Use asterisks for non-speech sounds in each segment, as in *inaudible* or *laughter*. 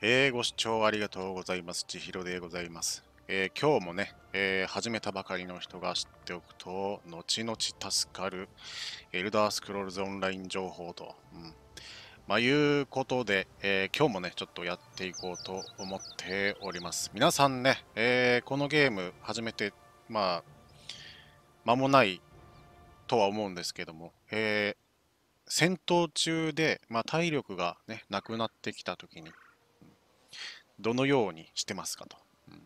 えー、ご視聴ありがとうございます。ちひろでございます。えー、今日もね、えー、始めたばかりの人が知っておくと、後々助かる、エルダースクロールズオンライン情報と、うんまあ、いうことで、え今日もね、ちょっとやっていこうと思っております。皆さんね、えこのゲーム始めて、まあ、間もないとは思うんですけども、え戦闘中で、まあ、体力が、ね、なくなってきたときに、どのようにしてますかと。うん、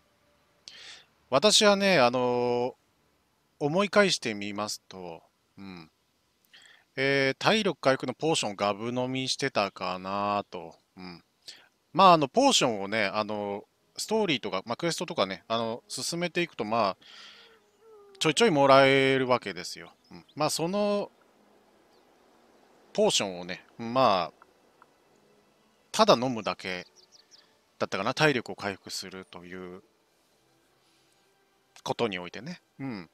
私はね、あの思い返してみますと、うん。えー、体力回復のポーションをガブ飲みしてたかなと。うん。まあ、あの、ポーションをね、あの、ストーリーとか、まあ、クエストとかね、あの、進めていくと、まあ、ちょいちょいもらえるわけですよ。うん、まあ、その、ポーションをね、まあ、ただ飲むだけだったかな体力を回復するということにおいてね、うん、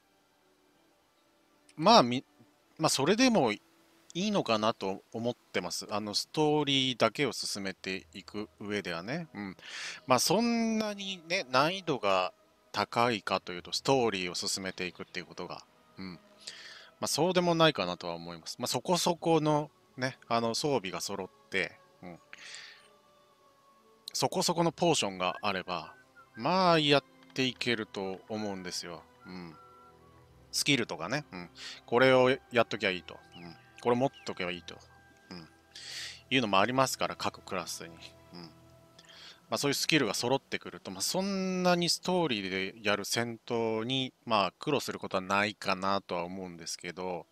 まあみ、まあ、それでもいいのかなと思ってます。あの、ストーリーだけを進めていく上ではね。うん。まあ、そんなにね、難易度が高いかというと、ストーリーを進めていくっていうことが、うん。まあ、そうでもないかなとは思います。まあ、そこそこのね、あの、装備が揃って、そこそこのポーションがあれば、まあやっていけると思うんですよ。うん。スキルとかね。うん。これをやっときゃいいと。うん。これ持っとけばいいと。うん。いうのもありますから、各クラスに。うん。まあそういうスキルが揃ってくると、まあそんなにストーリーでやる戦闘に、まあ苦労することはないかなとは思うんですけど、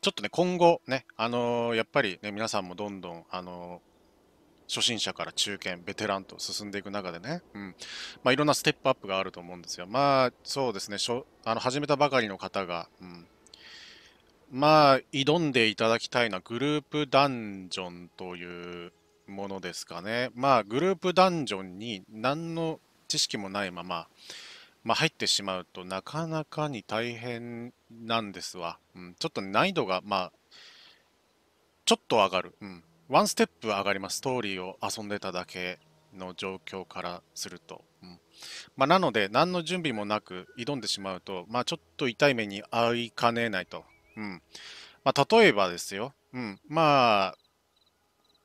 ちょっとね、今後ね、あのー、やっぱりね、皆さんもどんどん、あのー初心者から中堅、ベテランと進んでいく中でね、うんまあ、いろんなステップアップがあると思うんですよ。まあ、そうですね、あの始めたばかりの方が、うん、まあ、挑んでいただきたいのはグループダンジョンというものですかね。まあ、グループダンジョンに何の知識もないまま、まあ、入ってしまうとなかなかに大変なんですわ。うん、ちょっと難易度が、まあ、ちょっと上がる。うんワンステップ上がります、ストーリーを遊んでただけの状況からすると。うんまあ、なので、何の準備もなく挑んでしまうと、まあ、ちょっと痛い目に遭いかねないと。うんまあ、例えばですよ、うん、まあ、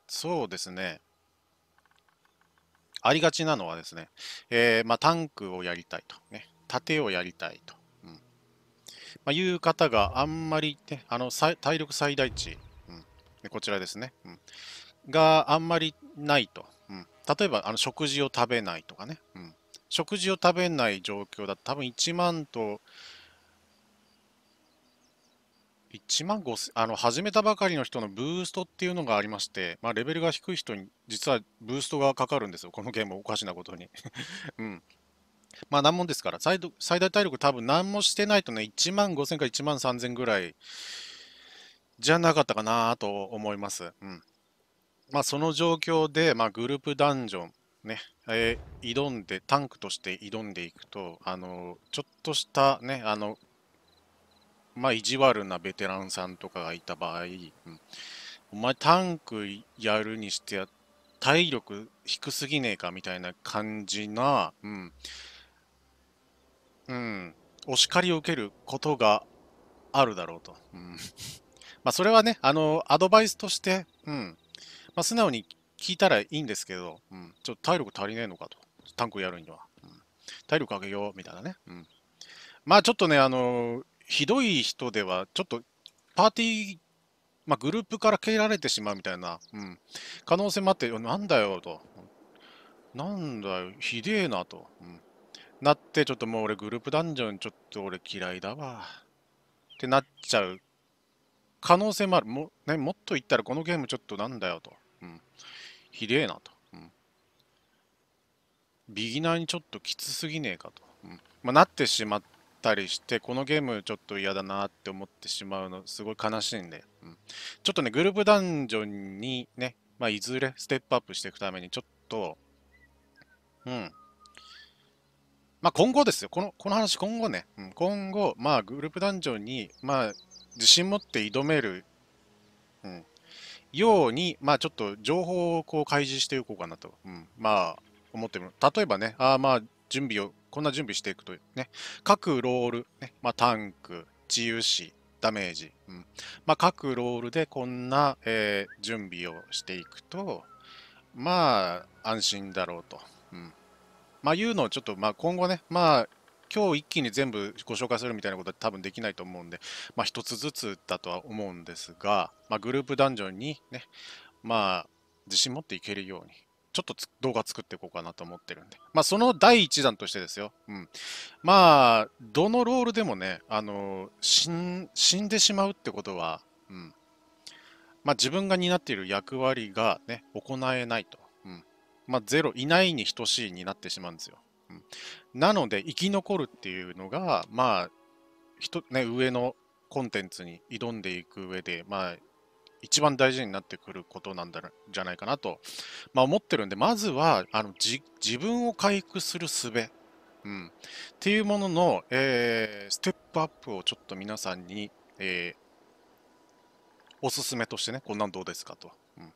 そうですね、ありがちなのはですね、えー、まあ、タンクをやりたいと、ね、盾をやりたいと、うんまあ、いう方があんまり、ね、あの体力最大値こちらですね、うん、があんまりないと。うん、例えばあの食事を食べないとかね、うん、食事を食べない状況だと多分1万と1万5あの始めたばかりの人のブーストっていうのがありまして、まあ、レベルが低い人に実はブーストがかかるんですよ、このゲームおかしなことに。*laughs* うん。まあ難問ですから、最大体力多分何もしてないとね、1万5000から1万3000ぐらいじゃなかったかなと思います。うんまあ、その状況で、まあ、グループダンジョンね、えー、挑んで、タンクとして挑んでいくと、あのちょっとした、ね、あのまあ、意地悪なベテランさんとかがいた場合、うん、お前タンクやるにして体力低すぎねえかみたいな感じな、うん、うん、お叱りを受けることがあるだろうと。うんまあ、それはね、あの、アドバイスとして、うん、まあ、素直に聞いたらいいんですけど、うん、ちょっと体力足りねえのかと、タンクやるには。うん、体力上げよう、みたいなね。うん、まあ、ちょっとね、あの、ひどい人では、ちょっと、パーティー、まあ、グループから蹴られてしまうみたいな、うん、可能性もあって、なんだよ、と。なんだよ、ひでえな、と。うんなって、ちょっともう俺グループダンジョンちょっと俺嫌いだわ。ってなっちゃう可能性もある。も,、ね、もっと言ったらこのゲームちょっとなんだよと。うん、ひでえなと、うん。ビギナーにちょっときつすぎねえかと。うんまあ、なってしまったりして、このゲームちょっと嫌だなって思ってしまうの、すごい悲しいんで。うん、ちょっとね、グループダンジョンにね、まあ、いずれステップアップしていくために、ちょっと、うん。まあ、今後ですよ。この、この話今後ね。うん、今後、まあ、グループダンジョンに、まあ、自信持って挑める、うん、ように、まあちょっと情報をこう開示していこうかなと、うん、まあ思ってる。例えばね、あまあ準備を、こんな準備していくとね、各ロール、ね、まあタンク、治癒士、ダメージ、うんまあ、各ロールでこんな、えー、準備をしていくと、まあ安心だろうと。うんまあ、いうのをちょっと、まあ、今後ね、まあ、今日一気に全部ご紹介するみたいなことは多分できないと思うんで、まあ、つずつだとは思うんですが、まあ、グループダンジョンにね、まあ、自信持っていけるように、ちょっと動画作っていこうかなと思ってるんで、まあ、その第1弾としてですよ、うん、まあ、どのロールでもね、あの死んでしまうってことは、うんまあ、自分が担っている役割が、ね、行えないと、うんまあ、ゼロ、いないに等しいになってしまうんですよ。うん、なので生き残るっていうのが、まあ、ね、上のコンテンツに挑んでいく上で、まあ、一番大事になってくることなんだじゃないかなと、まあ、思ってるんで、まずはあの自分を回復する術、うん、っていうものの、えー、ステップアップをちょっと皆さんに、えー、おすすめとしてね、こんなんどうですかと、うんま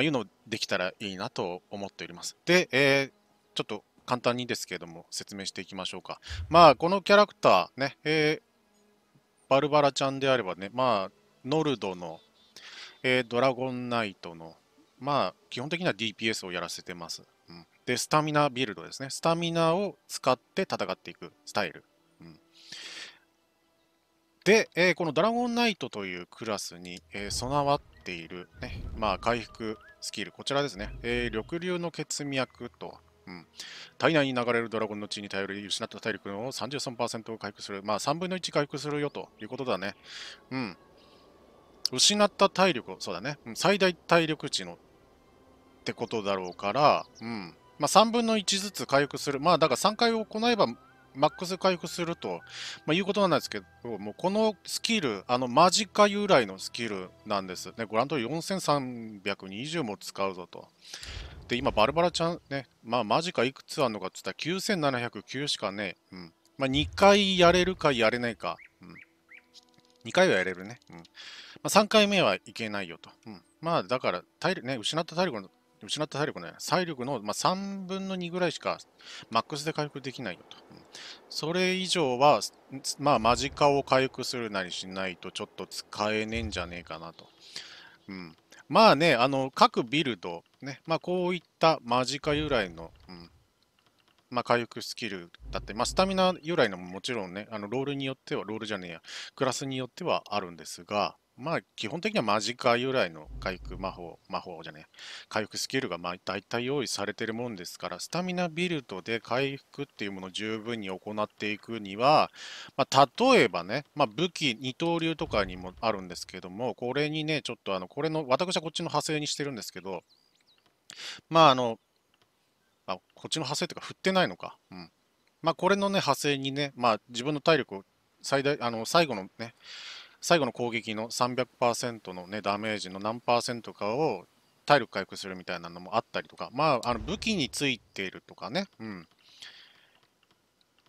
あ、いうのできたらいいなと思っております。で、えー、ちょっと簡単にですけれども説明していきましょうか。まあこのキャラクターね、えー、バルバラちゃんであればね、まあノルドの、えー、ドラゴンナイトの、まあ基本的には DPS をやらせてます。うん、で、スタミナビルドですね。スタミナを使って戦っていくスタイル。うん、で、えー、このドラゴンナイトというクラスに、え備わっているね、まあ、回復スキル、こちらですね、え緑流の血脈とうん、体内に流れるドラゴンの血に頼り失った体力の33%を回復するまあ3分の1回復するよということだねうん失った体力をそうだね、うん、最大体力値のってことだろうからうんまあ3分の1ずつ回復するまあだから3回行えばマックス回復すると、まあ、いうことなんですけど、もうこのスキル、あの由来のスキルなんですね。ご覧の通り4320も使うぞと。で、今、バルバラちゃんね、まあ、マジかいくつあるのかっつったら、9709しかね、うん。まあ、2回やれるかやれないか、うん。2回はやれるね。うん。まあ、3回目はいけないよと。うん。まあ、だから、体力ね、失った体力の、失った体力の、ね、体力の、まあ、3分の2ぐらいしか、マックスで回復できないよと。うん、それ以上は、まあ、マジカを回復するなりしないと、ちょっと使えねえんじゃねえかなと。うん。まあね、あの、各ビルド、ね、まあこういった間近由来の、うん、まあ、回復スキルだって、まあ、スタミナ由来のももちろんね、あのロールによっては、ロールじゃねえや、クラスによってはあるんですが、まあ、基本的にはマジカ由来の回復魔法、魔法じゃね回復スキルがまあ大体用意されてるもんですから、スタミナビルドで回復っていうものを十分に行っていくには、まあ、例えばね、まあ、武器、二刀流とかにもあるんですけども、これにね、ちょっとあの、これの、私はこっちの派生にしてるんですけど、まあ、あの、あ、こっちの派生というか、振ってないのか。うん。まあ、これのね、派生にね、まあ、自分の体力を最大、あの、最後のね、最後の攻撃の300%の、ね、ダメージの何パーセントかを体力回復するみたいなのもあったりとか、まあ、あの武器についているとかね、うん。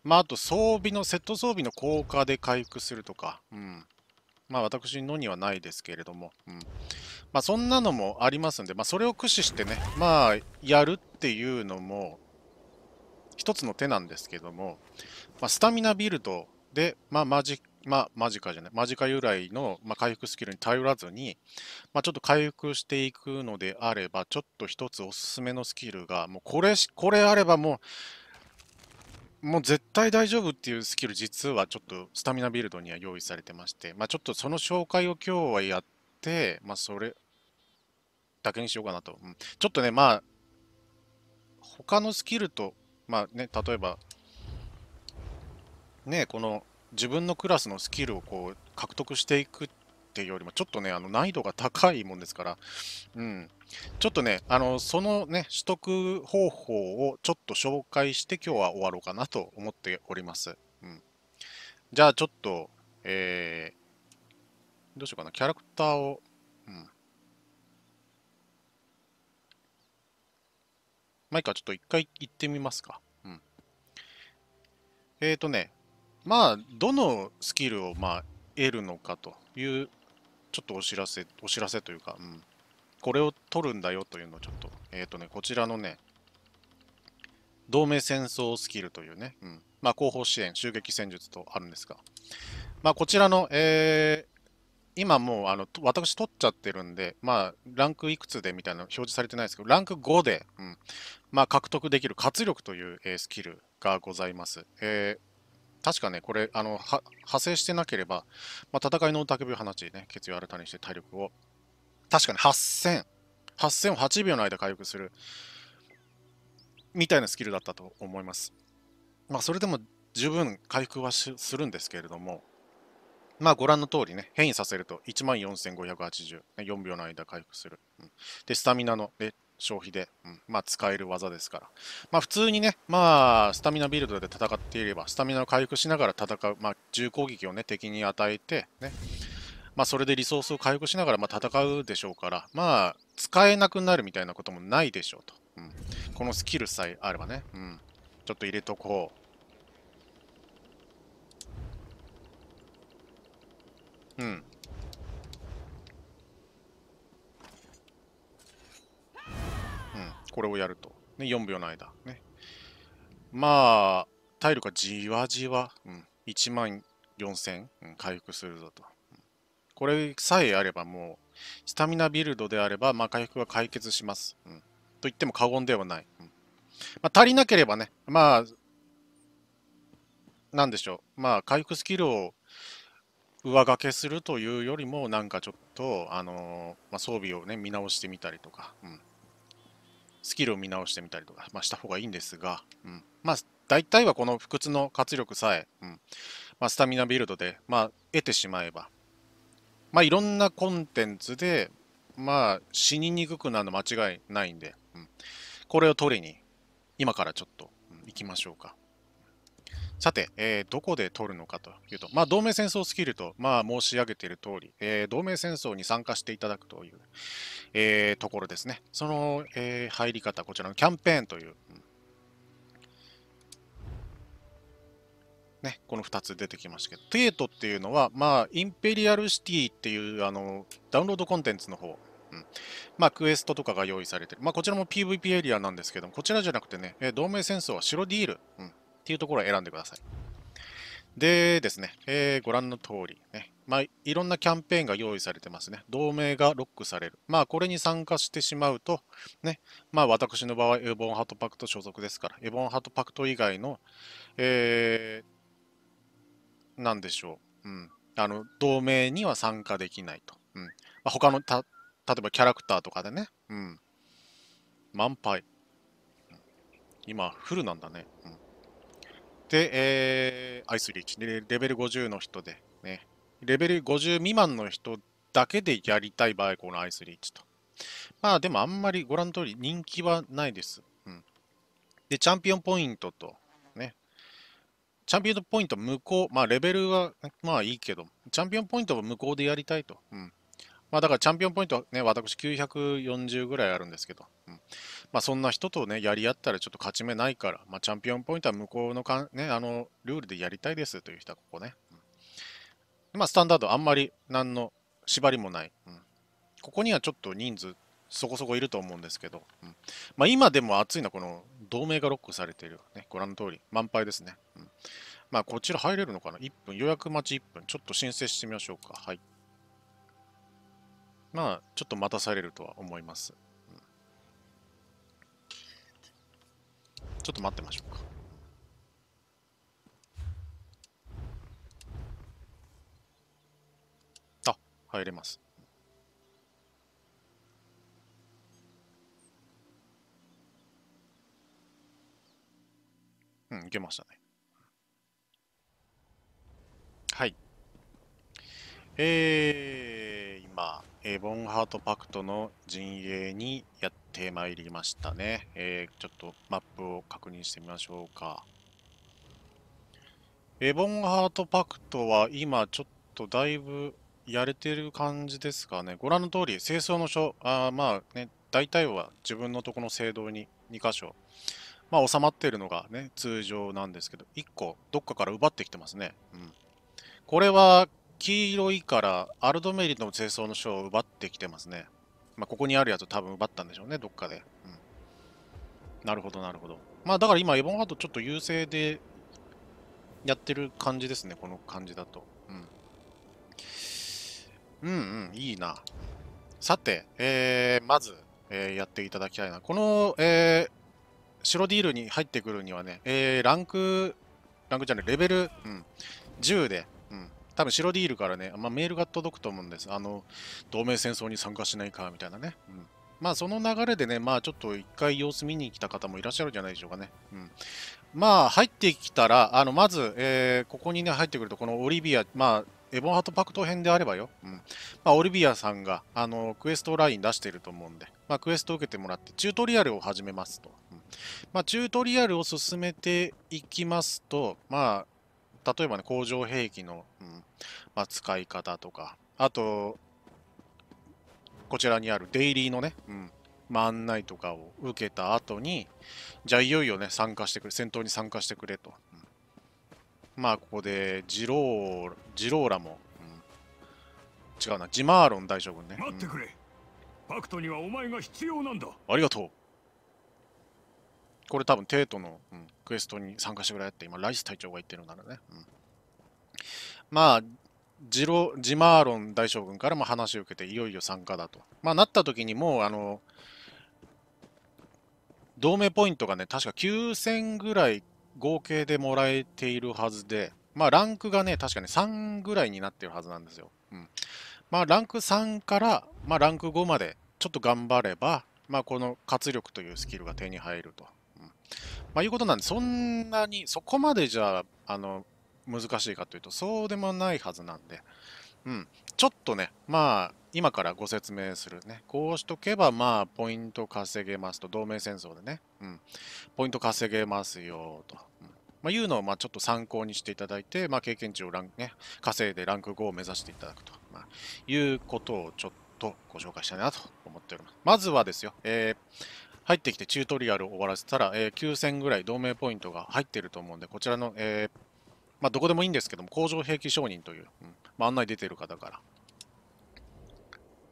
まあ、あと装備の、セット装備の効果で回復するとか、うん。まあ、私のにはないですけれども、うん。まあ、そんなのもありますんで、まあ、それを駆使してね、まあ、やるっていうのも、一つの手なんですけども、まあ、スタミナビルドで、まあ、マジックまあ、マジカじゃない、マジカ由来の、まあ、回復スキルに頼らずに、まあ、ちょっと回復していくのであれば、ちょっと一つおすすめのスキルが、もうこれ、これあればもう、もう絶対大丈夫っていうスキル、実はちょっとスタミナビルドには用意されてまして、まあ、ちょっとその紹介を今日はやって、まあ、それだけにしようかなと。うん、ちょっとね、まあ、他のスキルと、まあね、例えば、ね、この自分のクラスのスキルをこう獲得していくっていうよりもちょっとねあの難易度が高いもんですから、うん、ちょっとねあのそのね取得方法をちょっと紹介して今日は終わろうかなと思っております、うん、じゃあちょっと、えー、どうしようかなキャラクターを、うん、マイカちょっと一回行ってみますかうんえっ、ー、とねまあ、どのスキルを、まあ、得るのかという、ちょっとお知らせ、お知らせというか、うん、これを取るんだよというのをちょっと、えっ、ー、とね、こちらのね、同盟戦争スキルというね、うん、まあ、後方支援、襲撃戦術とあるんですが、まあ、こちらの、えー、今もうあの私取っちゃってるんで、まあ、ランクいくつでみたいな表示されてないですけど、ランク5で、うんまあ、獲得できる活力という、えスキルがございます。えー確かね、これ、あの、派生してなければ、まあ、戦いの雄たけびを放ち、ね、決意を新たにして体力を、確かに8000、8000を8秒の間回復する、みたいなスキルだったと思います。まあ、それでも十分回復はするんですけれども、まあご覧の通りね、変異させると1 4580、4秒の間回復する。うん、で、スタミナの、消費で、うん、まあ、使える技ですから。まあ、普通にね、まあ、スタミナビルドで戦っていれば、スタミナを回復しながら戦う、まあ、重攻撃をね、敵に与えて、ね、まあ、それでリソースを回復しながら、ま戦うでしょうから、まあ、使えなくなるみたいなこともないでしょうと。うん、このスキルさえあればね、うん、ちょっと入れとこう。うん、これをやると。ね、4秒の間。ね。まあ、体力がじわじわ、うん、1万4000、うん、回復するぞと。これさえあればもう、スタミナビルドであれば、まあ、回復は解決します。うん、と言っても過言ではない。うんまあ、足りなければね、まあ、なんでしょう、まあ、回復スキルを上掛けするというよりも、なんかちょっと、あのー、まあ、装備をね、見直してみたりとか、うん、スキルを見直してみたりとか、まあ、した方がいいんですが、うん、まあ大体はこの不屈の活力さえ、うんまあ、スタミナビルドで、まあ、得てしまえば、まあ、いろんなコンテンツで、まあ、死ににくくなるの間違いないんで、うん、これを取りに今からちょっと、うん、行きましょうか。さて、えー、どこで取るのかというと、まあ、同盟戦争スキルと、まあ、申し上げている通り、えー、同盟戦争に参加していただくという、えー、ところですね。その、え入り方、こちらのキャンペーンという、ね、この2つ出てきましたけど、テートっていうのは、まあ、インペリアルシティっていうあのダウンロードコンテンツの方、まあ、クエストとかが用意されてる、まあ、こちらも PVP エリアなんですけども、こちらじゃなくてね、同盟戦争は白ディール、うんっていうところを選んでください。でですね、えー、ご覧の通り、ね、まあ、いろんなキャンペーンが用意されてますね。同盟がロックされる。まあ、これに参加してしまうと、ね、まあ、私の場合、エボンハートパクト所属ですから、エボンハートパクト以外の、えー、なんでしょう、うん、あの、同盟には参加できないと。うん。まあ、他の、た、例えばキャラクターとかでね、うん。満杯。今、フルなんだね。うん。で、えー、アイスリーチで、レベル50の人で、ね、レベル50未満の人だけでやりたい場合、このアイスリーチと。まあ、でもあんまりご覧の通り人気はないです。うん。で、チャンピオンポイントと、ね、チャンピオンポイント無効、まあ、レベルは、まあいいけど、チャンピオンポイントは無効でやりたいと。うん。まあ、だからチャンピオンポイントはね、私940ぐらいあるんですけど、うん、まあ、そんな人とね、やり合ったらちょっと勝ち目ないから、まあ、チャンピオンポイントは向こうのか、ね、あのルールでやりたいですという人はここね。うん、まあ、スタンダード、あんまり何の縛りもない。うん、ここにはちょっと人数、そこそこいると思うんですけど、うんまあ、今でも熱いのはこの同盟がロックされている、ね、ご覧の通り、満杯ですね。うんまあ、こちら入れるのかな ?1 分、予約待ち1分、ちょっと申請してみましょうか。はい。まあ、ちょっと待たされるとは思います。ちょっと待ってましょうか。あ、入れます。うん、いけましたね。はい。えー、今、エボンハートパクトの陣営にやってテーマいりましたね。えー、ちょっとマップを確認してみましょうか。エボンハートパクトは今ちょっとだいぶやれてる感じですかね。ご覧の通り、清掃の書、あまあね、大体は自分のとこの聖堂に2箇所、まあ収まってるのがね、通常なんですけど、1個どっかから奪ってきてますね。うん。これは黄色いからアルドメリの清掃の書を奪ってきてますね。まあ、ここにあるやつ多分奪ったんでしょうね、どっかで。うん、なるほど、なるほど。まあ、だから今、エボンハートちょっと優勢でやってる感じですね、この感じだと。うん。うんうん、いいな。さて、えー、まず、えー、やっていただきたいな。この、えー、白ディールに入ってくるにはね、えー、ランク、ランクじゃない、レベル、うん、10で、多分白ディールからね、まあ、メールが届くと思うんです。あの、同盟戦争に参加しないか、みたいなね。うん。まあ、その流れでね、まあ、ちょっと一回様子見に来た方もいらっしゃるんじゃないでしょうかね。うん。まあ、入ってきたら、あの、まず、えー、ここにね、入ってくると、このオリビア、まあ、エボンハートパクト編であればよ、うんまあ、オリビアさんがあのクエストライン出してると思うんで、まあ、クエストを受けてもらってチュートリアルを始めますと、うんまあ、チュートリアルを進めていきますと、まあ例えばね、工場兵器の、うんまあ、使い方とか、あと、こちらにあるデイリーのね、うんまあ、案内とかを受けた後に、じゃあいよいよね、参加してくれ、戦闘に参加してくれと。うん、まあ、ここで、ジロー、ジローラも、うん、違うな、ジマーロン大将軍ね。待ってくれ、うん、パクトにはお前が必要なんだ。ありがとう。これ多分テートの、うん、クエストに参加してくれって今ライス隊長が言ってるんだろうね、うん、まあジロジマーロン大将軍からも話を受けていよいよ参加だと、まあ、なった時にもうあの同盟ポイントがね確か9000ぐらい合計でもらえているはずでまあランクがね確かね3ぐらいになってるはずなんですよ、うん、まあランク3から、まあ、ランク5までちょっと頑張ればまあこの活力というスキルが手に入るとまあ、いうことなんで、そんなに、そこまでじゃあ、あの、難しいかというと、そうでもないはずなんで、うん、ちょっとね、まあ、今からご説明するね。こうしとけば、まあ、ポイント稼げますと、同盟戦争でね、うん、ポイント稼げますよと、うん、まあ、いうのを、まあ、ちょっと参考にしていただいて、まあ、経験値をラン、ね、稼いでランク5を目指していただくと、まあ、いうことをちょっとご紹介したいなと思っております。まずはですよ、えー入ってきてチュートリアルを終わらせたら、えー、9000ぐらい同盟ポイントが入ってると思うんで、こちらの、えー、まあ、どこでもいいんですけども、工場兵器商人という、うんまあ、案内出てる方から。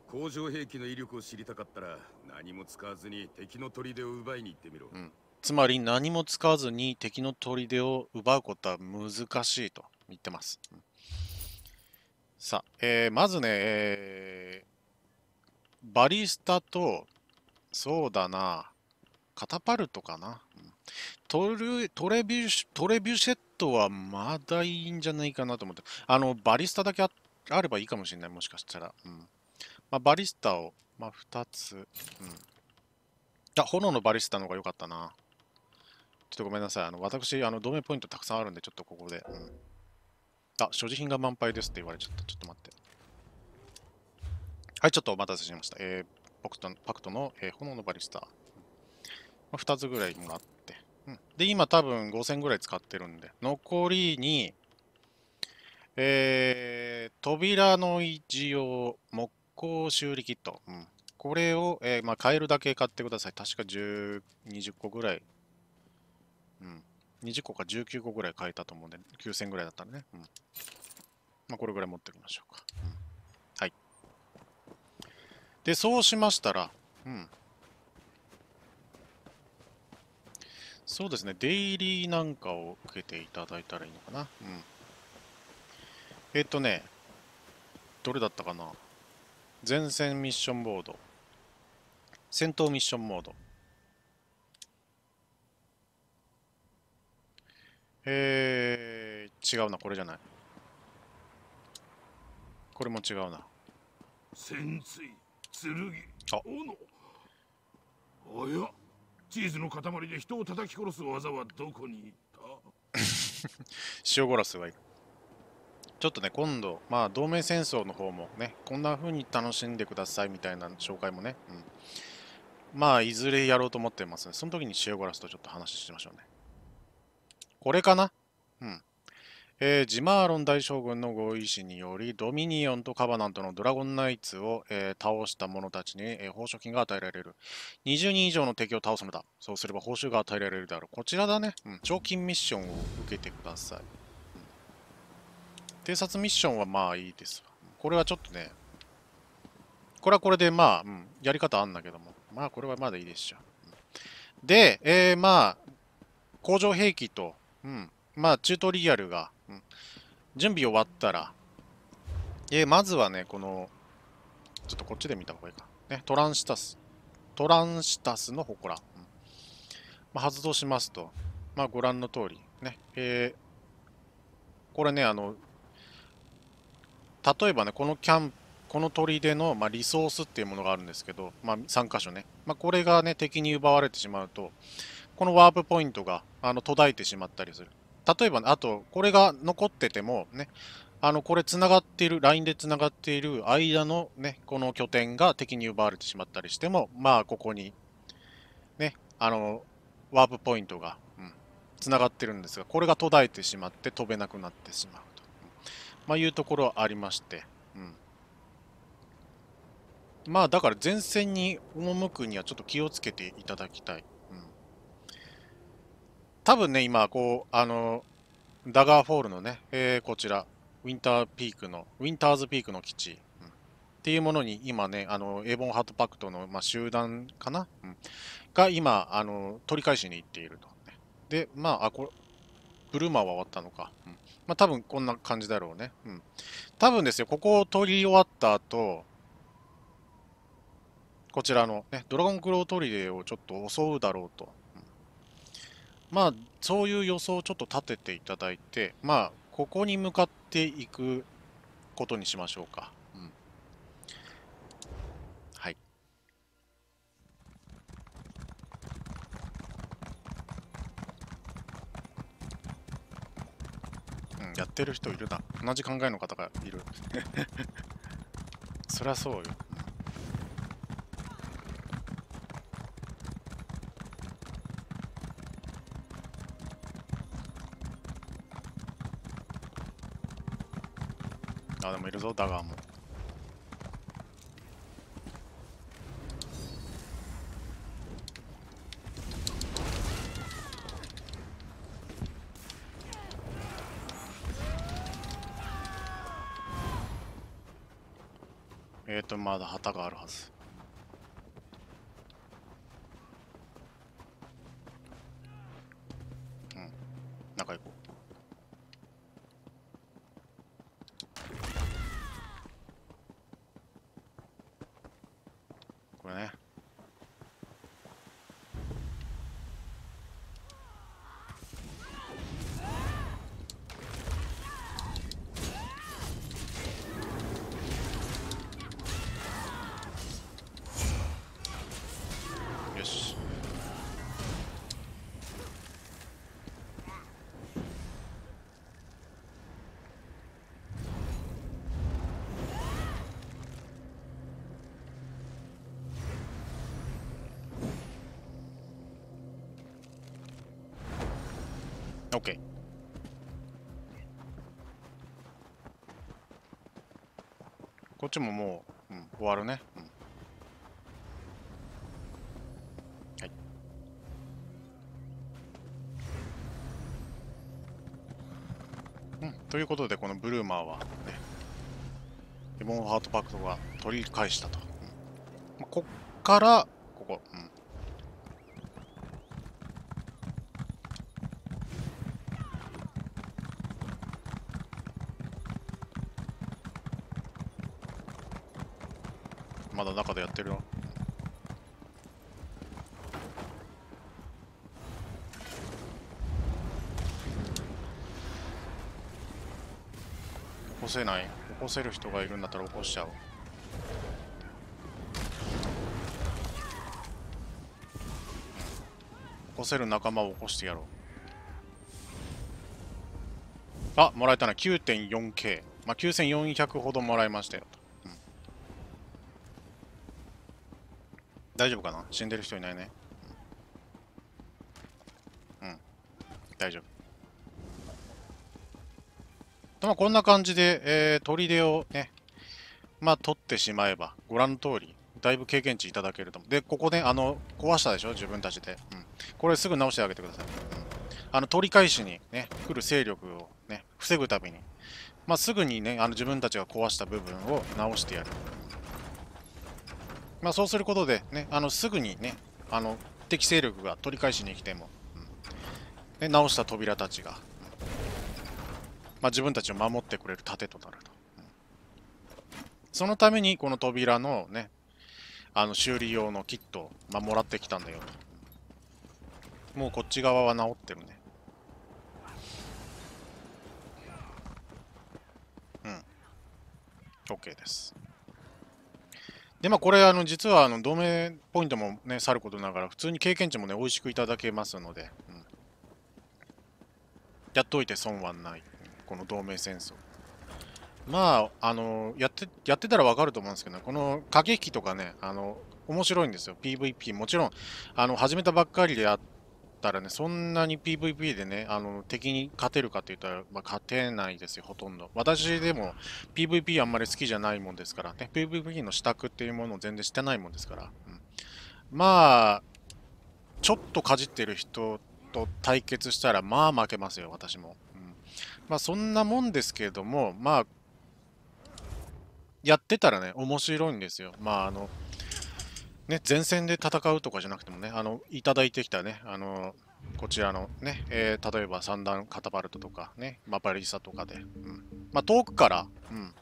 工場兵器の威力を知りたかったら、何も使わずに敵の砦を奪いに行ってみろ。うん、つまり、何も使わずに敵の砦を奪うことは難しいと言ってます。さあ、えー、まずね、えー、バリスタと、そうだな。カタパルトかな。トレトレビュトレビュシェットはまだいいんじゃないかなと思って。あの、バリスタだけあればいいかもしれない、もしかしたら。うん。まあ、バリスタを、まあ、2つ。うん。あ、炎のバリスタの方が良かったな。ちょっとごめんなさい。あの、私、あの、同盟ポイントたくさんあるんで、ちょっとここで。うん。あ、所持品が満杯ですって言われちゃった。ちょっと待って。はい、ちょっとお待たせしました。えーパクトパクトの、えー、炎のバリスタ、ま2つぐらいもらって、うん、で、今多分5000ぐらい使ってるんで、残りに、えー、扉の置用木工修理キット、うん、これを、えー、まあ、買えるだけ買ってください。確か10、20個ぐらい、うん、20個か19個ぐらい買えたと思うんで、9000ぐらいだったらね、うんまあ、これぐらい持っておきましょうか。うんで、そうしましたら、うん。そうですね、デイリーなんかを受けていただいたらいいのかな。うん。えっとね、どれだったかな。前線ミッションボード。戦闘ミッションモード。えー、違うな、これじゃない。これも違うな。潜水剣あおやチーズの塊で人を叩き殺す技はどこに *laughs* いた塩ゴラスがいるちょっとね今度まあ同盟戦争の方もねこんな風に楽しんでくださいみたいな紹介もね、うん、まあいずれやろうと思ってますねその時に塩ゴラスとちょっと話しましょうねこれかなうんえー、ジマーロン大将軍の合意士により、ドミニオンとカバナントのドラゴンナイツを、えー、倒した者たちに、えー、報奨金が与えられる。20人以上の敵を倒すのだ。そうすれば報酬が与えられるだろう。こちらだね。うん、賞金ミッションを受けてください。うん、偵察ミッションはまあいいです。これはちょっとね、これはこれでまあ、うん、やり方あんだけども。まあこれはまだいいでしょ。うで、えー、まあ、工場兵器と、うん、まあチュートリアルが、準備終わったら、えー、まずはね、この、ちょっとこっちで見た方がいいか。ね、トランシタス。トランシタスの祠。うん、まあ、発動しますと、まあ、ご覧の通り、ね、えー、これね、あの、例えばね、このキャンプ、この砦の、まあ、リソースっていうものがあるんですけど、まあ、3箇所ね。まあ、これがね、敵に奪われてしまうと、このワープポイントがあの途絶えてしまったりする。例えば、あと、これが残ってても、ね、あの、これ繋がっている、ラインで繋がっている間のね、この拠点が敵に奪われてしまったりしても、まあ、ここに、ね、あの、ワープポイントが、うん、繋がってるんですが、これが途絶えてしまって飛べなくなってしまうと。まあ、いうところはありまして、うん。まあ、だから前線に赴くにはちょっと気をつけていただきたい。多分ね、今、こう、あの、ダガーフォールのね、えー、こちら、ウィンターピークの、ウィンターズピークの基地、うん、っていうものに今ね、あの、エボンハートパクトの、まあ、集団かな、うん、が今、あの、取り返しに行っていると。で、まあ、あ、これ、ブルーマーは終わったのか。うん、まあ、多分こんな感じだろうね。うん。多分ですよ、ここを取り終わった後、こちらの、ね、ドラゴンクローーをちょっと襲うだろうと。まあ、そういう予想をちょっと立てていただいて、まあ、ここに向かっていくことにしましょうか。うん、はい。うん、やってる人いるな。同じ考えの方がいる。そりゃそうよ。もいるぞダガーもえーとまだ旗があるはず o k こっちももう、うん、終わるね、うん、はいうんということでこのブルーマーはねレモンハートパクトが取り返したと、うんまあ、こっからここ、うん、だ中でやってる起こせない起こせる人がいるんだったら起こしちゃう起こせる仲間を起こしてやろうあもらえたな 9.4K まあ、9400ほどもらいましたよと大丈夫かな死んでる人いないね。うん。大丈夫。まあ、こんな感じで、えー、砦をね、まあ、取ってしまえば、ご覧の通り、だいぶ経験値いただけると思う。で、ここね、あの、壊したでしょ自分たちで。うん。これすぐ直してあげてください。うん。あの、取り返しにね、来る勢力をね、防ぐために、まあ、すぐにね、あの自分たちが壊した部分を直してやる。まあ、そうすることで、ね、あのすぐに、ね、あの敵勢力が取り返しに来ても、うん、直した扉たちが、うん、まあ、自分たちを守ってくれる盾となると、うん、そのためにこの扉の,、ね、あの修理用のキットを、まあ、もらってきたんだよともうこっち側は直ってるねうん OK ですでまあこれあの実はあの同盟ポイントもねさることながら普通に経験値もね美味しくいただけますので、うん、やっといて損はないこの同盟戦争まああのやってやってたらわかると思うんですけど、ね、この駆け引きとかねあの面白いんですよ PVP もちろんあの始めたばっかりであってったらね、そんなに PVP でね、あの敵に勝てるかって言ったら、まあ、勝てないですよ、ほとんど。私でも PVP あんまり好きじゃないもんですからね、PVP の支度っていうものを全然してないもんですから。うん、まあ、ちょっとかじってる人と対決したら、まあ負けますよ、私も。うん、まあ、そんなもんですけれども、まあ、やってたらね、面白いんですよ。まあ、あの、ね、前線で戦うとかじゃなくてもね、あの、いただいてきたね、あの、こちらのね、えー、例えば三段カタパルトとかね、マパリサとかで、うん、まあ、遠くから、うん、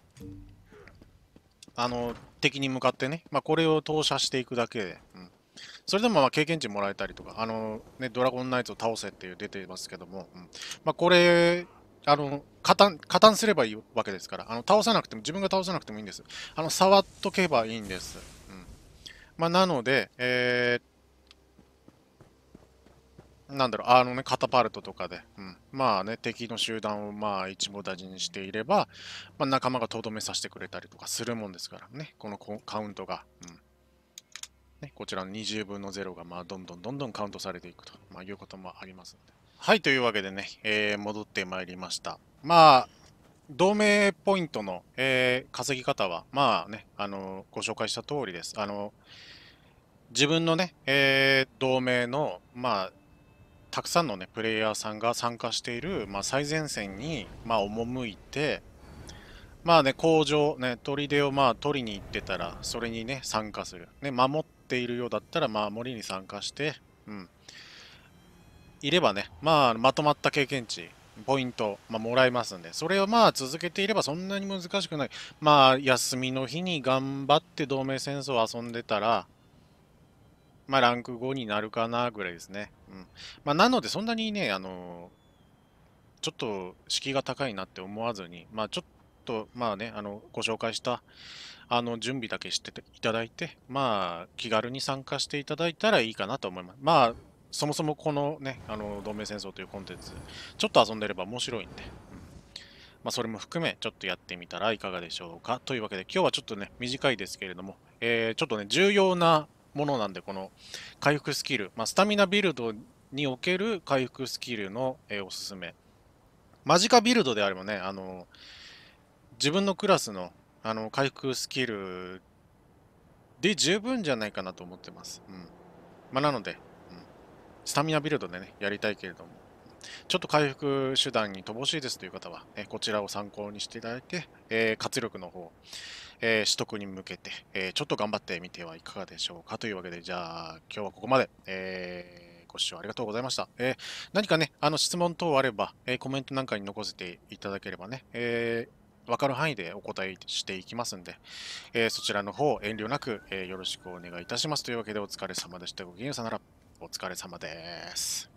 あの、敵に向かってね、まあ、これを投射していくだけで、うん、それでもまあ経験値もらえたりとか、あの、ね、ドラゴンナイツを倒せっていう出てますけども、うん、まあ、これ、あの、加担、加担すればいいわけですから、あの、倒さなくても、自分が倒さなくてもいいんです。あの、触っとけばいいんです。まあ、なので、えー、なんだろう、あのね、カタパルトとかで、うん、まあね、敵の集団をまあ一望大事にしていれば、まあ、仲間がとどめさせてくれたりとかするもんですからね、このカウントが。うんね、こちらの20分の0がまあどんどんどんどんカウントされていくと、まあ、いうこともありますので。はい、というわけでね、えー、戻ってまいりました。まあ、同盟ポイントの、えー、稼ぎ方は、まあね、あのー、ご紹介した通りです。あのー自分のね、えー、同盟の、まあ、たくさんのね、プレイヤーさんが参加している、まあ、最前線に、まあ、赴いて、まあね、工場、ね、砦をまあ取りに行ってたら、それにね、参加する。ね、守っているようだったら、守りに参加して、うん。いればね、まあ、まとまった経験値、ポイント、まあ、もらえますんで、それをまあ続けていればそんなに難しくない。まあ、休みの日に頑張って同盟戦争を遊んでたら、まあ、ランク5になるかなぐらいですね。うん。まあ、なので、そんなにね、あのちょっと敷居が高いなって思わずに、まあ、ちょっと、まあね、あの、ご紹介した、あの、準備だけしていただいて、まあ、気軽に参加していただいたらいいかなと思います。まあ、そもそもこのね、あの、同盟戦争というコンテンツ、ちょっと遊んでれば面白いんで、うん、まあ、それも含め、ちょっとやってみたらいかがでしょうか。というわけで、今日はちょっとね、短いですけれども、えー、ちょっとね、重要なものなんで、この回復スキル、まあ、スタミナビルドにおける回復スキルの、えー、おすすめ。マジカビルドであればね、あの、自分のクラスのあの回復スキルで十分じゃないかなと思ってます。うん。まあ、なので、うん、スタミナビルドでね、やりたいけれども、ちょっと回復手段に乏しいですという方は、えこちらを参考にしていただいて、えー、活力の方、えー、取得に向けて、えー、ちょっと頑張ってみてはいかがでしょうかというわけで、じゃあ、今日はここまで。えーご視聴ありがとうございました。えー、何かね、あの質問等あれば、えー、コメントなんかに残せていただければね、えー、分かる範囲でお答えしていきますんで、えそちらの方遠慮なく、えよろしくお願いいたしますというわけでお疲れ様でした。ごきげんようさなら。お疲れ様です。